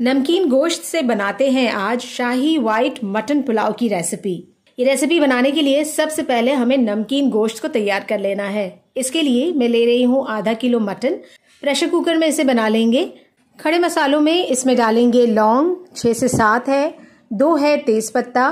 नमकीन गोश्त से बनाते हैं आज शाही व्हाइट मटन पुलाव की रेसिपी ये रेसिपी बनाने के लिए सबसे पहले हमें नमकीन गोश्त को तैयार कर लेना है इसके लिए मैं ले रही हूँ आधा किलो मटन प्रेशर कुकर में इसे बना लेंगे खड़े मसालों में इसमें डालेंगे लौंग छः से सात है दो है तेज़पत्ता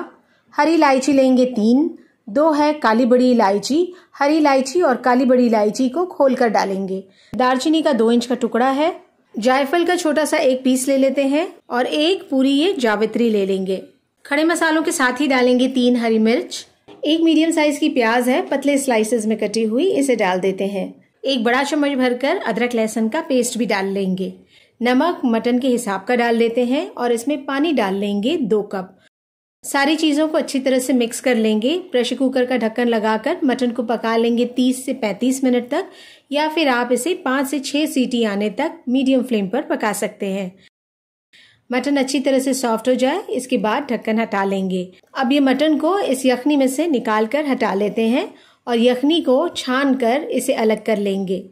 हरी इलायची लेंगे तीन दो है काली बड़ी इलायची हरी इलायची और काली बड़ी इलायची को खोलकर डालेंगे दालचीनी का दो इंच का टुकड़ा है जायफल का छोटा सा एक पीस ले लेते हैं और एक पूरी ये जावित्री ले लेंगे खड़े मसालों के साथ ही डालेंगे तीन हरी मिर्च एक मीडियम साइज की प्याज है पतले स्लाइसेस में कटी हुई इसे डाल देते हैं एक बड़ा चम्मच भरकर अदरक लहसुन का पेस्ट भी डाल लेंगे नमक मटन के हिसाब का डाल देते हैं और इसमें पानी डाल लेंगे दो कप सारी चीज़ों को अच्छी तरह से मिक्स कर लेंगे प्रेशर कुकर का ढक्कन लगाकर मटन को पका लेंगे 30 से 35 मिनट तक या फिर आप इसे 5 से 6 सीटी आने तक मीडियम फ्लेम पर पका सकते हैं मटन अच्छी तरह से सॉफ्ट हो जाए इसके बाद ढक्कन हटा लेंगे अब ये मटन को इस यखनी में से निकाल कर हटा लेते हैं और यखनी को छान कर इसे अलग कर लेंगे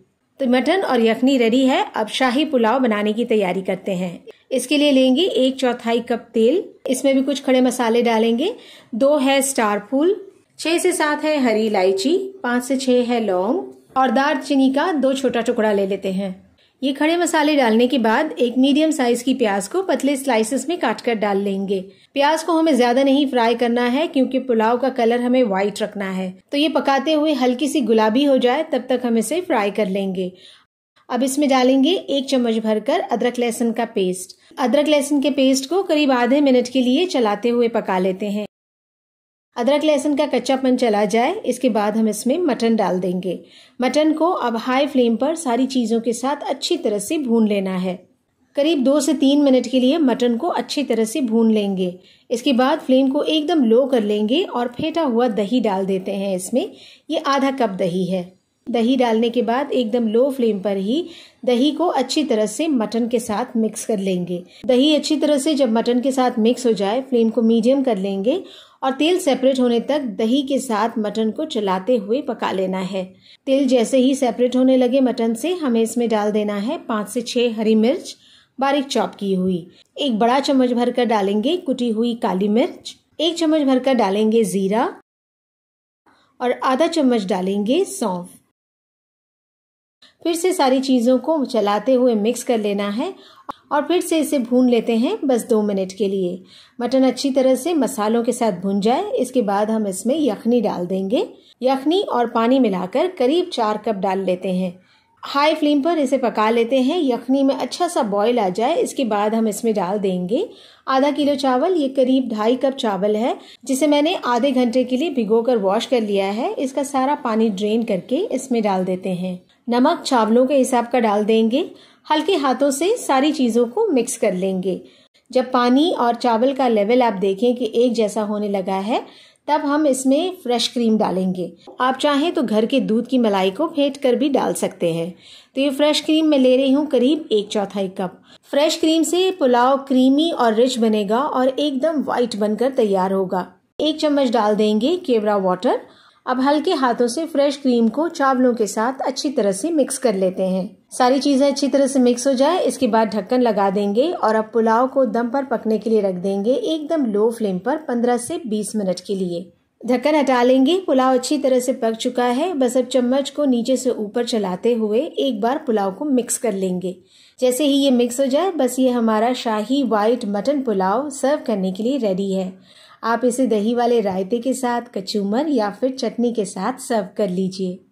तो मटन और यखनी रेडी है अब शाही पुलाव बनाने की तैयारी करते हैं इसके लिए लेंगे एक चौथाई कप तेल इसमें भी कुछ खड़े मसाले डालेंगे दो है स्टार फूल छह से सात है हरी इलायची पांच से छह है लौंग और दार चीनी का दो छोटा टुकड़ा ले लेते हैं ये खड़े मसाले डालने के बाद एक मीडियम साइज की प्याज को पतले स्लाइसेस में काट कर डाल लेंगे प्याज को हमें ज्यादा नहीं फ्राई करना है क्योंकि पुलाव का कलर हमें व्हाइट रखना है तो ये पकाते हुए हल्की सी गुलाबी हो जाए तब तक हम इसे फ्राई कर लेंगे अब इसमें डालेंगे एक चम्मच भरकर अदरक लहसुन का पेस्ट अदरक लहसुन के पेस्ट को करीब आधे मिनट के लिए चलाते हुए पका लेते हैं अदरक लहसुन का कच्चापन चला जाए इसके बाद हम इसमें मटन डाल देंगे मटन को अब हाई फ्लेम पर सारी चीज़ों के साथ अच्छी तरह से भून लेना है करीब दो से तीन मिनट के लिए मटन को अच्छी तरह से भून लेंगे इसके बाद फ्लेम को एकदम लो कर लेंगे और फेंटा हुआ दही डाल देते हैं इसमें ये आधा कप दही है दही डालने के बाद एकदम लो फ्लेम पर ही दही को अच्छी तरह से मटन के साथ मिक्स कर लेंगे दही अच्छी तरह से जब मटन के साथ मिक्स हो जाए फ्लेम को मीडियम कर लेंगे और तेल सेपरेट होने तक दही के साथ मटन को चलाते हुए पका लेना है तेल जैसे ही सेपरेट होने लगे मटन से हमें इसमें डाल देना है पाँच से छः हरी मिर्च बारीक चॉप की हुई एक बड़ा चम्मच भरकर डालेंगे कुटी हुई काली मिर्च एक चम्मच भरकर डालेंगे जीरा और आधा चम्मच डालेंगे सौंफ फिर से सारी चीज़ों को चलाते हुए मिक्स कर लेना है और फिर से इसे भून लेते हैं बस दो मिनट के लिए मटन अच्छी तरह से मसालों के साथ भून जाए इसके बाद हम इसमें यखनी डाल देंगे यखनी और पानी मिलाकर करीब चार कप डाल लेते हैं हाई फ्लेम पर इसे पका लेते हैं यखनी में अच्छा सा बॉयल आ जाए इसके बाद हम इसमें डाल देंगे आधा किलो चावल ये करीब ढाई कप चावल है जिसे मैंने आधे घंटे के लिए भिगोकर वॉश कर लिया है इसका सारा पानी ड्रेन करके इसमें डाल देते हैं नमक चावलों के हिसाब का डाल देंगे हल्के हाथों से सारी चीज़ों को मिक्स कर लेंगे जब पानी और चावल का लेवल आप देखें कि एक जैसा होने लगा है तब हम इसमें फ्रेश क्रीम डालेंगे आप चाहें तो घर के दूध की मलाई को फेंट कर भी डाल सकते हैं तो ये फ्रेश क्रीम मैं ले रही हूँ करीब एक चौथाई कप फ्रेश क्रीम से पुलाव क्रीमी और रिच बनेगा और एकदम व्हाइट बनकर तैयार होगा एक चम्मच डाल देंगे केवरा वाटर अब हल्के हाथों से फ्रेश क्रीम को चावलों के साथ अच्छी तरह से मिक्स कर लेते हैं सारी चीज़ें अच्छी तरह से मिक्स हो जाए इसके बाद ढक्कन लगा देंगे और अब पुलाव को दम पर पकने के लिए रख देंगे एकदम लो फ्लेम पर 15 से 20 मिनट के लिए ढक्कन हटा लेंगे पुलाव अच्छी तरह से पक चुका है बस अब चम्मच को नीचे से ऊपर चलाते हुए एक बार पुलाव को मिक्स कर लेंगे जैसे ही ये मिक्स हो जाए बस ये हमारा शाही व्हाइट मटन पुलाव सर्व करने के लिए रेडी है आप इसे दही वाले रायते के साथ कचूमर या फिर चटनी के साथ सर्व कर लीजिए